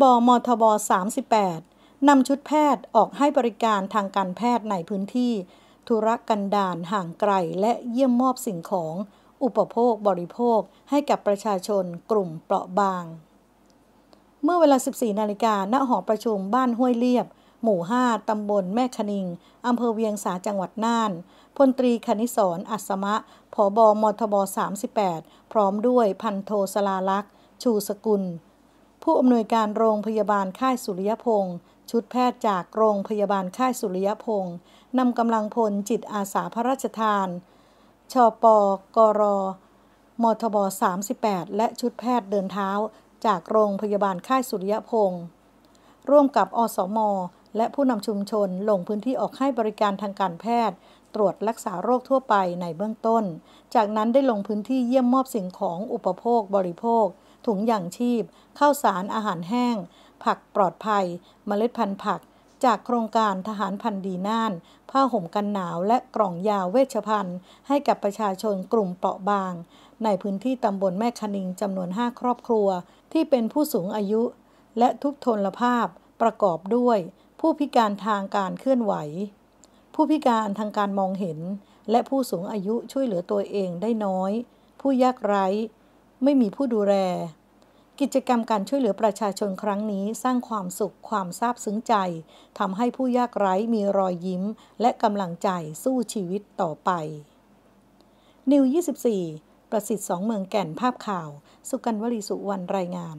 บมทบ 38นำชุดแพทย์ออกให้บริการทางการแพทย์ในพื้นที่ ธุรกันดารห่างไกล และเยี่ยมมอบสิ่งของ อุปโภคบริโภคให้กับประชาชนกลุ่มเปราะบาง เมื่อเวลา 14 นาฬิกา ณหอประชุมบ้านห้วยเรียบ หมู่5ตำบลแม่คณิง อำเภอเวียงสาจังหวัดน่าน พลตรีคณิศรอัศมะผอบอมทบ 38 พร้อมด้วยพันโทสลาลักษ์ชูสกุลผู้อำนวยการโรงพยาบาลค่ายสุริยพงศ์ชุดแพทย์จากโรงพยาบาลค่ายสุริยพงศ์นำกำลังพลจิตอาสาพระราชทาน ชปกรมทบ 38 และชุดแพทย์เดินเท้าจากโรงพยาบาลค่ายสุริยพงศ์ร่วมกับอสม และผู้นำชุมชนลงพื้นที่ออกให้บริการทางการแพทย์ ตรวจรักษาโรคทั่วไปในเบื้องต้น จากนั้นได้ลงพื้นที่เยี่ยมมอบสิ่งของอุปโภคบริโภคถุงย่างชีพข้าวสารอาหารแห้ง ผักปลอดภัย เมล็ดพันธุ์ผัก จากโครงการทหารพันดีน่าน ผ้าห่มกันหนาว และกล่องยาเวชภัณฑ์ให้กับประชาชนกลุ่มเปราะบาง ในพื้นที่ตำบลแม่คณิงจำนวน5ครอบครัวที่เป็นผู้สูงอายุและทุทนลภาพ ประกอบด้วยผู้พิการทางการเคลื่อนไหว ผู้พิการทางการมองเห็น และผู้สูงอายุช่วยเหลือตัวเองได้น้อย ผู้ยากไร้ไม่มีผู้ดูแล กิจกรรมการช่วยเหลือประชาชนครั้งนี้สร้างความสุขความซาบซึ้งใจทำให้ผู้ยากไร้มีรอยยิ้ม และกำลังใจสู้ชีวิตต่อไป นิว 24 ประสิทธิ์สองเมืองแก่นภาพข่าว สุกันวลีสุวรรณรายงาน